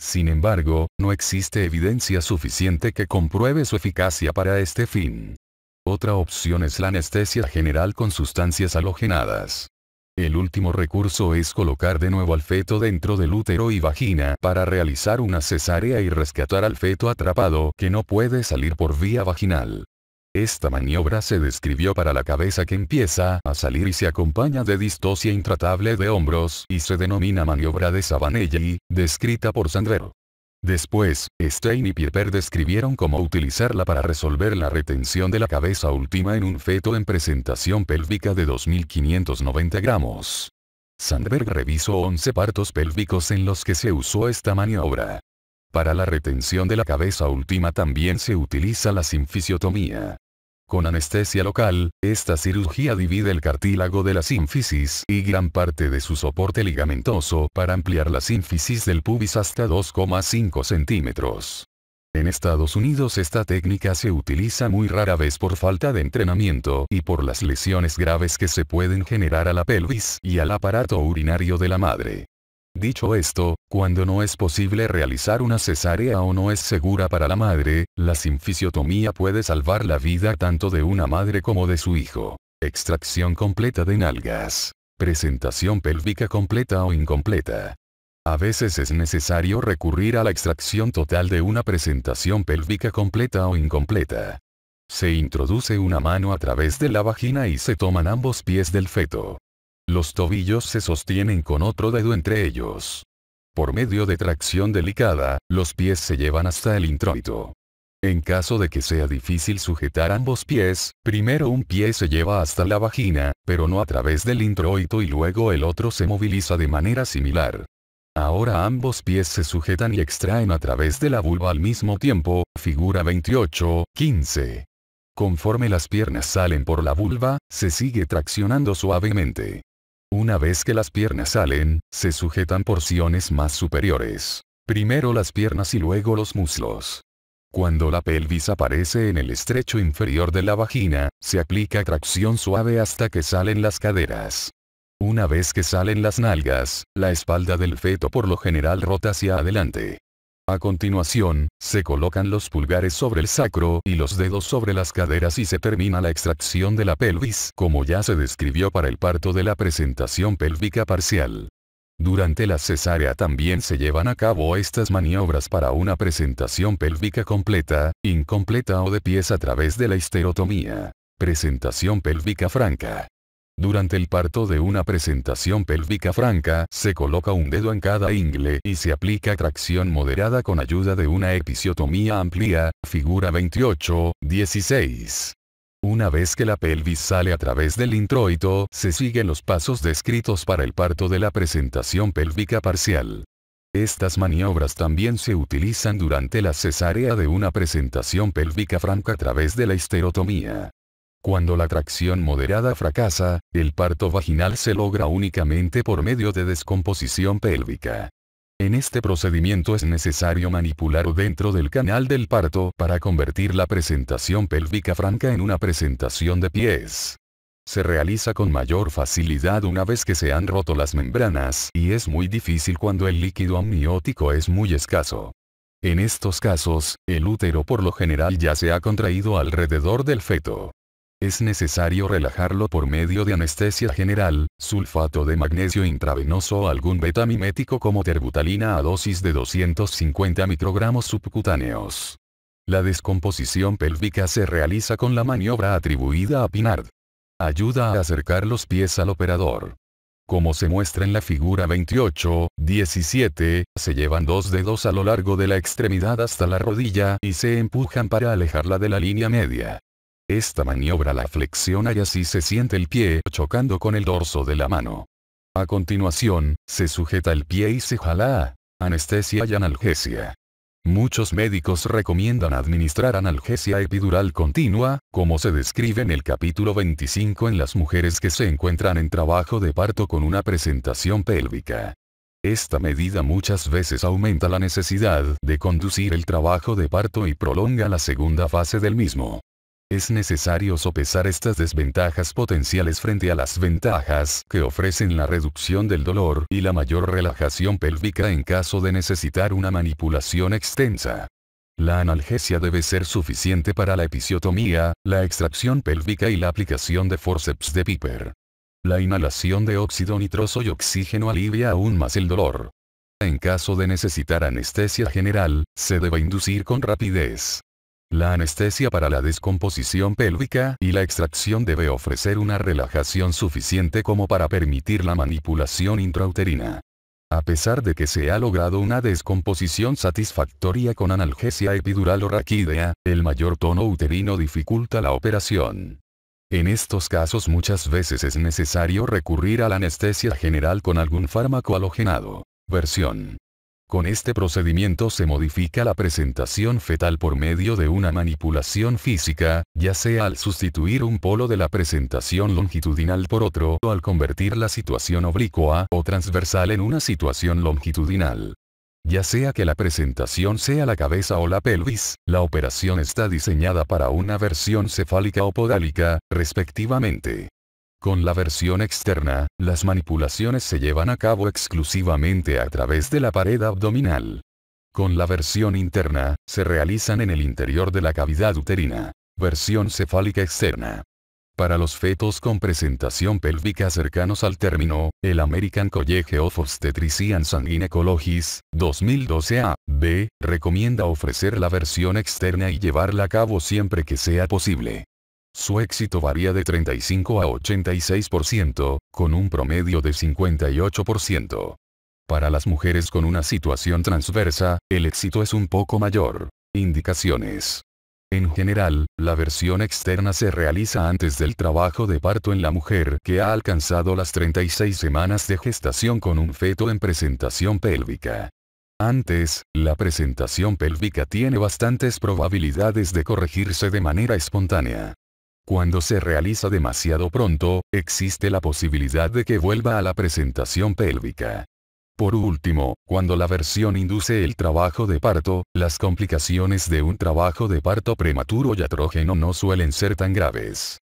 Sin embargo, no existe evidencia suficiente que compruebe su eficacia para este fin. Otra opción es la anestesia general con sustancias halogenadas. El último recurso es colocar de nuevo al feto dentro del útero y vagina para realizar una cesárea y rescatar al feto atrapado que no puede salir por vía vaginal. Esta maniobra se describió para la cabeza que empieza a salir y se acompaña de distosia intratable de hombros y se denomina maniobra de Sabanelli, descrita por Sandrero. Después, Stein y Pieper describieron cómo utilizarla para resolver la retención de la cabeza última en un feto en presentación pélvica de 2.590 gramos. Sandberg revisó 11 partos pélvicos en los que se usó esta maniobra. Para la retención de la cabeza última también se utiliza la sinfisiotomía. Con anestesia local, esta cirugía divide el cartílago de la sínfisis y gran parte de su soporte ligamentoso para ampliar la sínfisis del pubis hasta 2,5 centímetros. En Estados Unidos esta técnica se utiliza muy rara vez por falta de entrenamiento y por las lesiones graves que se pueden generar a la pelvis y al aparato urinario de la madre. Dicho esto, cuando no es posible realizar una cesárea o no es segura para la madre, la sinfisiotomía puede salvar la vida tanto de una madre como de su hijo. Extracción completa de nalgas. Presentación pélvica completa o incompleta. A veces es necesario recurrir a la extracción total de una presentación pélvica completa o incompleta. Se introduce una mano a través de la vagina y se toman ambos pies del feto. Los tobillos se sostienen con otro dedo entre ellos. Por medio de tracción delicada, los pies se llevan hasta el introito. En caso de que sea difícil sujetar ambos pies, primero un pie se lleva hasta la vagina, pero no a través del introito y luego el otro se moviliza de manera similar. Ahora ambos pies se sujetan y extraen a través de la vulva al mismo tiempo, figura 28, 15. Conforme las piernas salen por la vulva, se sigue traccionando suavemente. Una vez que las piernas salen, se sujetan porciones más superiores. Primero las piernas y luego los muslos. Cuando la pelvis aparece en el estrecho inferior de la vagina, se aplica tracción suave hasta que salen las caderas. Una vez que salen las nalgas, la espalda del feto por lo general rota hacia adelante. A continuación, se colocan los pulgares sobre el sacro y los dedos sobre las caderas y se termina la extracción de la pelvis como ya se describió para el parto de la presentación pélvica parcial. Durante la cesárea también se llevan a cabo estas maniobras para una presentación pélvica completa, incompleta o de pies a través de la histerotomía. Presentación pélvica franca. Durante el parto de una presentación pélvica franca, se coloca un dedo en cada ingle y se aplica tracción moderada con ayuda de una episiotomía amplia, figura 28, 16. Una vez que la pelvis sale a través del introito, se siguen los pasos descritos para el parto de la presentación pélvica parcial. Estas maniobras también se utilizan durante la cesárea de una presentación pélvica franca a través de la histerotomía. Cuando la tracción moderada fracasa, el parto vaginal se logra únicamente por medio de descomposición pélvica. En este procedimiento es necesario manipular dentro del canal del parto para convertir la presentación pélvica franca en una presentación de pies. Se realiza con mayor facilidad una vez que se han roto las membranas y es muy difícil cuando el líquido amniótico es muy escaso. En estos casos, el útero por lo general ya se ha contraído alrededor del feto es necesario relajarlo por medio de anestesia general, sulfato de magnesio intravenoso o algún betamimético como terbutalina a dosis de 250 microgramos subcutáneos. La descomposición pélvica se realiza con la maniobra atribuida a Pinard. Ayuda a acercar los pies al operador. Como se muestra en la figura 28, 17, se llevan dos dedos a lo largo de la extremidad hasta la rodilla y se empujan para alejarla de la línea media. Esta maniobra la flexiona y así se siente el pie chocando con el dorso de la mano. A continuación, se sujeta el pie y se jala anestesia y analgesia. Muchos médicos recomiendan administrar analgesia epidural continua, como se describe en el capítulo 25 en las mujeres que se encuentran en trabajo de parto con una presentación pélvica. Esta medida muchas veces aumenta la necesidad de conducir el trabajo de parto y prolonga la segunda fase del mismo es necesario sopesar estas desventajas potenciales frente a las ventajas que ofrecen la reducción del dolor y la mayor relajación pélvica en caso de necesitar una manipulación extensa. La analgesia debe ser suficiente para la episiotomía, la extracción pélvica y la aplicación de forceps de Piper. La inhalación de óxido nitroso y oxígeno alivia aún más el dolor. En caso de necesitar anestesia general, se debe inducir con rapidez. La anestesia para la descomposición pélvica y la extracción debe ofrecer una relajación suficiente como para permitir la manipulación intrauterina. A pesar de que se ha logrado una descomposición satisfactoria con analgesia epidural o raquídea, el mayor tono uterino dificulta la operación. En estos casos muchas veces es necesario recurrir a la anestesia general con algún fármaco halogenado. Versión con este procedimiento se modifica la presentación fetal por medio de una manipulación física, ya sea al sustituir un polo de la presentación longitudinal por otro o al convertir la situación oblicua o transversal en una situación longitudinal. Ya sea que la presentación sea la cabeza o la pelvis, la operación está diseñada para una versión cefálica o podálica, respectivamente. Con la versión externa, las manipulaciones se llevan a cabo exclusivamente a través de la pared abdominal. Con la versión interna, se realizan en el interior de la cavidad uterina. Versión cefálica externa. Para los fetos con presentación pélvica cercanos al término, el American College of Obstetricians and Gynecologists, 2012 A, B, recomienda ofrecer la versión externa y llevarla a cabo siempre que sea posible. Su éxito varía de 35 a 86%, con un promedio de 58%. Para las mujeres con una situación transversa, el éxito es un poco mayor. Indicaciones. En general, la versión externa se realiza antes del trabajo de parto en la mujer que ha alcanzado las 36 semanas de gestación con un feto en presentación pélvica. Antes, la presentación pélvica tiene bastantes probabilidades de corregirse de manera espontánea cuando se realiza demasiado pronto, existe la posibilidad de que vuelva a la presentación pélvica. Por último, cuando la versión induce el trabajo de parto, las complicaciones de un trabajo de parto prematuro y atrógeno no suelen ser tan graves.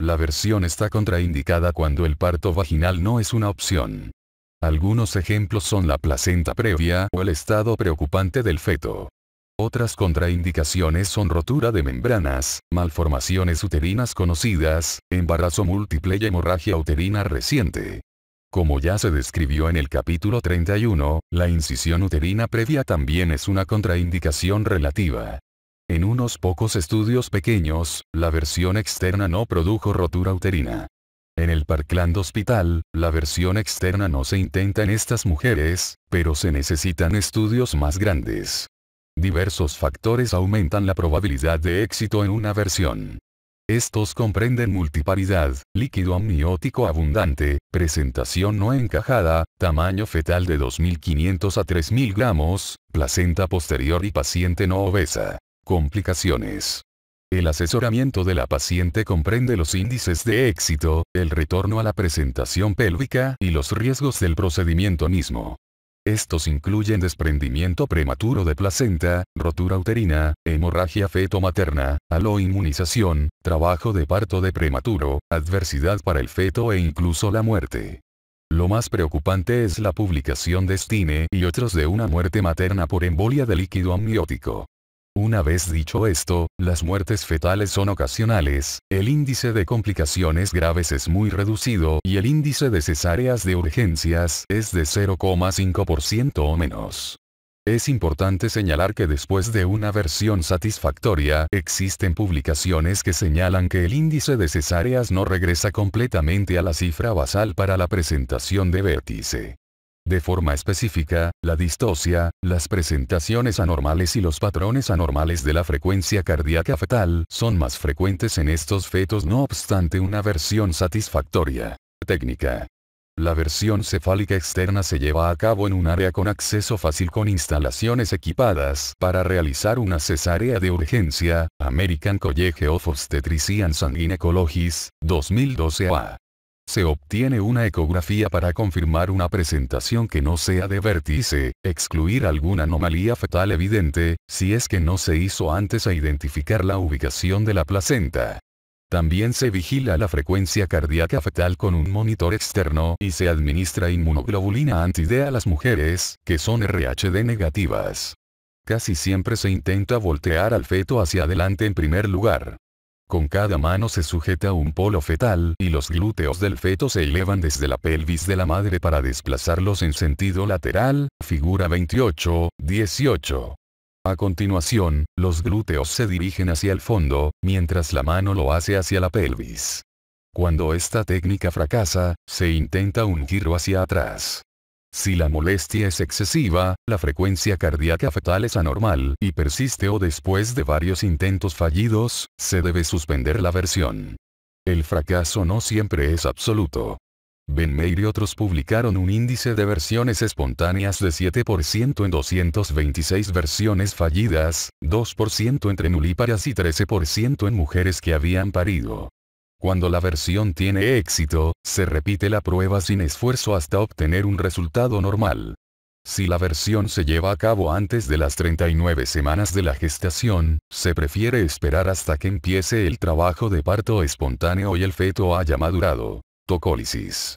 La versión está contraindicada cuando el parto vaginal no es una opción. Algunos ejemplos son la placenta previa o el estado preocupante del feto. Otras contraindicaciones son rotura de membranas, malformaciones uterinas conocidas, embarazo múltiple y hemorragia uterina reciente. Como ya se describió en el capítulo 31, la incisión uterina previa también es una contraindicación relativa. En unos pocos estudios pequeños, la versión externa no produjo rotura uterina. En el Parkland Hospital, la versión externa no se intenta en estas mujeres, pero se necesitan estudios más grandes. Diversos factores aumentan la probabilidad de éxito en una versión. Estos comprenden multiparidad, líquido amniótico abundante, presentación no encajada, tamaño fetal de 2.500 a 3.000 gramos, placenta posterior y paciente no obesa. Complicaciones. El asesoramiento de la paciente comprende los índices de éxito, el retorno a la presentación pélvica y los riesgos del procedimiento mismo. Estos incluyen desprendimiento prematuro de placenta, rotura uterina, hemorragia feto-materna, aloinmunización, trabajo de parto de prematuro, adversidad para el feto e incluso la muerte. Lo más preocupante es la publicación de Stine y otros de una muerte materna por embolia de líquido amniótico. Una vez dicho esto, las muertes fetales son ocasionales, el índice de complicaciones graves es muy reducido y el índice de cesáreas de urgencias es de 0,5% o menos. Es importante señalar que después de una versión satisfactoria, existen publicaciones que señalan que el índice de cesáreas no regresa completamente a la cifra basal para la presentación de vértice. De forma específica, la distocia, las presentaciones anormales y los patrones anormales de la frecuencia cardíaca fetal son más frecuentes en estos fetos no obstante una versión satisfactoria. Técnica. La versión cefálica externa se lleva a cabo en un área con acceso fácil con instalaciones equipadas para realizar una cesárea de urgencia, American College of Obstetricians and Gynecologists, 2012 A se obtiene una ecografía para confirmar una presentación que no sea de vértice, excluir alguna anomalía fetal evidente, si es que no se hizo antes a identificar la ubicación de la placenta. También se vigila la frecuencia cardíaca fetal con un monitor externo y se administra inmunoglobulina anti a las mujeres, que son RHD negativas. Casi siempre se intenta voltear al feto hacia adelante en primer lugar. Con cada mano se sujeta un polo fetal y los glúteos del feto se elevan desde la pelvis de la madre para desplazarlos en sentido lateral, figura 28, 18. A continuación, los glúteos se dirigen hacia el fondo, mientras la mano lo hace hacia la pelvis. Cuando esta técnica fracasa, se intenta un giro hacia atrás. Si la molestia es excesiva, la frecuencia cardíaca fetal es anormal y persiste o después de varios intentos fallidos, se debe suspender la versión. El fracaso no siempre es absoluto. Ben y otros publicaron un índice de versiones espontáneas de 7% en 226 versiones fallidas, 2% entre nulíparas y 13% en mujeres que habían parido. Cuando la versión tiene éxito, se repite la prueba sin esfuerzo hasta obtener un resultado normal. Si la versión se lleva a cabo antes de las 39 semanas de la gestación, se prefiere esperar hasta que empiece el trabajo de parto espontáneo y el feto haya madurado. Tocólisis.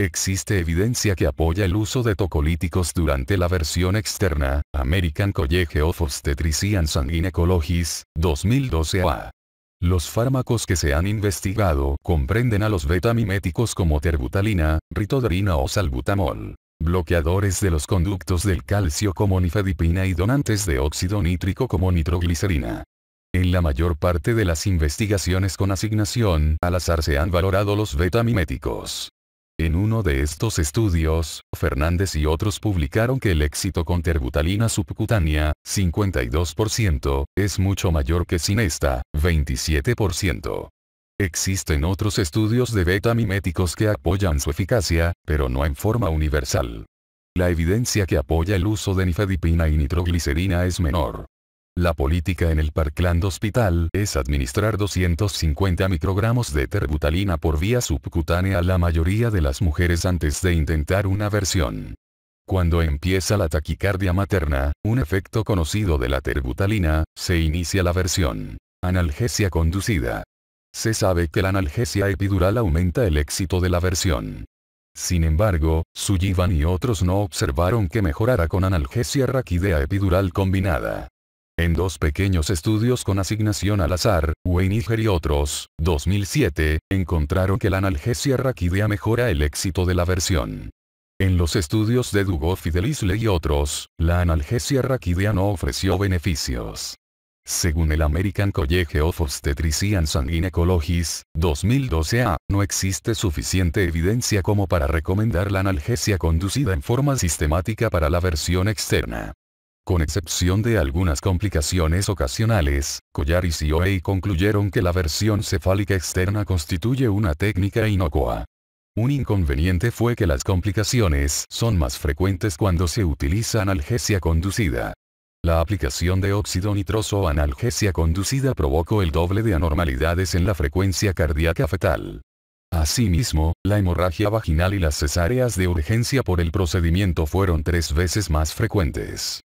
Existe evidencia que apoya el uso de tocolíticos durante la versión externa, American College of Obstetricians and Gynecologists, 2012 A. Los fármacos que se han investigado comprenden a los betamiméticos como terbutalina, ritodrina o salbutamol, bloqueadores de los conductos del calcio como nifedipina y donantes de óxido nítrico como nitroglicerina. En la mayor parte de las investigaciones con asignación al azar se han valorado los betamiméticos. En uno de estos estudios, Fernández y otros publicaron que el éxito con terbutalina subcutánea, 52%, es mucho mayor que sin esta, 27%. Existen otros estudios de beta miméticos que apoyan su eficacia, pero no en forma universal. La evidencia que apoya el uso de nifedipina y nitroglicerina es menor. La política en el Parkland Hospital es administrar 250 microgramos de terbutalina por vía subcutánea a la mayoría de las mujeres antes de intentar una versión. Cuando empieza la taquicardia materna, un efecto conocido de la terbutalina, se inicia la versión. Analgesia conducida. Se sabe que la analgesia epidural aumenta el éxito de la versión. Sin embargo, Sullivan y otros no observaron que mejorara con analgesia raquidea epidural combinada. En dos pequeños estudios con asignación al azar, Weiniger y otros, 2007, encontraron que la analgesia raquídea mejora el éxito de la versión. En los estudios de Dugoff y Delisle y otros, la analgesia raquídea no ofreció beneficios. Según el American College of Obstetricians and Gynecologists, 2012 A, no existe suficiente evidencia como para recomendar la analgesia conducida en forma sistemática para la versión externa con excepción de algunas complicaciones ocasionales, Collar y COA concluyeron que la versión cefálica externa constituye una técnica inocua. Un inconveniente fue que las complicaciones son más frecuentes cuando se utiliza analgesia conducida. La aplicación de óxido nitroso o analgesia conducida provocó el doble de anormalidades en la frecuencia cardíaca fetal. Asimismo, la hemorragia vaginal y las cesáreas de urgencia por el procedimiento fueron tres veces más frecuentes.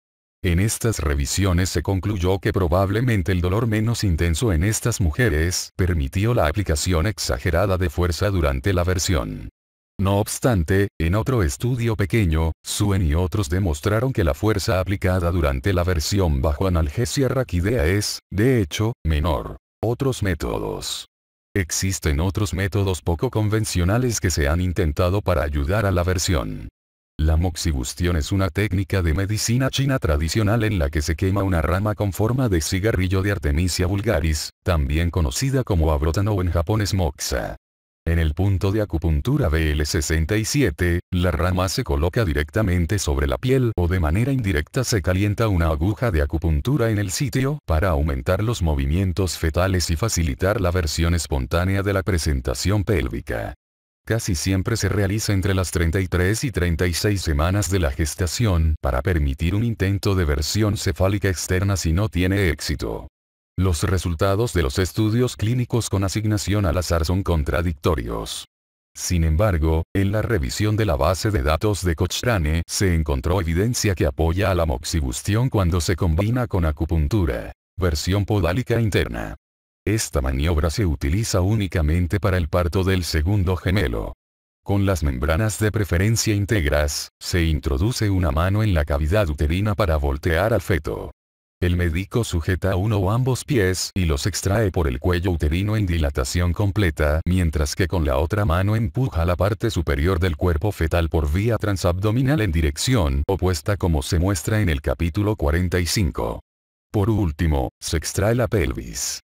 En estas revisiones se concluyó que probablemente el dolor menos intenso en estas mujeres permitió la aplicación exagerada de fuerza durante la versión. No obstante, en otro estudio pequeño, Suen y otros demostraron que la fuerza aplicada durante la versión bajo analgesia raquidea es, de hecho, menor. Otros métodos. Existen otros métodos poco convencionales que se han intentado para ayudar a la versión. La moxibustión es una técnica de medicina china tradicional en la que se quema una rama con forma de cigarrillo de Artemisia vulgaris, también conocida como abrotano o en japonés moxa. En el punto de acupuntura BL67, la rama se coloca directamente sobre la piel o de manera indirecta se calienta una aguja de acupuntura en el sitio para aumentar los movimientos fetales y facilitar la versión espontánea de la presentación pélvica casi siempre se realiza entre las 33 y 36 semanas de la gestación para permitir un intento de versión cefálica externa si no tiene éxito. Los resultados de los estudios clínicos con asignación al azar son contradictorios. Sin embargo, en la revisión de la base de datos de Cochrane se encontró evidencia que apoya a la moxibustión cuando se combina con acupuntura. Versión podálica interna. Esta maniobra se utiliza únicamente para el parto del segundo gemelo. Con las membranas de preferencia íntegras, se introduce una mano en la cavidad uterina para voltear al feto. El médico sujeta uno o ambos pies y los extrae por el cuello uterino en dilatación completa, mientras que con la otra mano empuja la parte superior del cuerpo fetal por vía transabdominal en dirección opuesta como se muestra en el capítulo 45. Por último, se extrae la pelvis.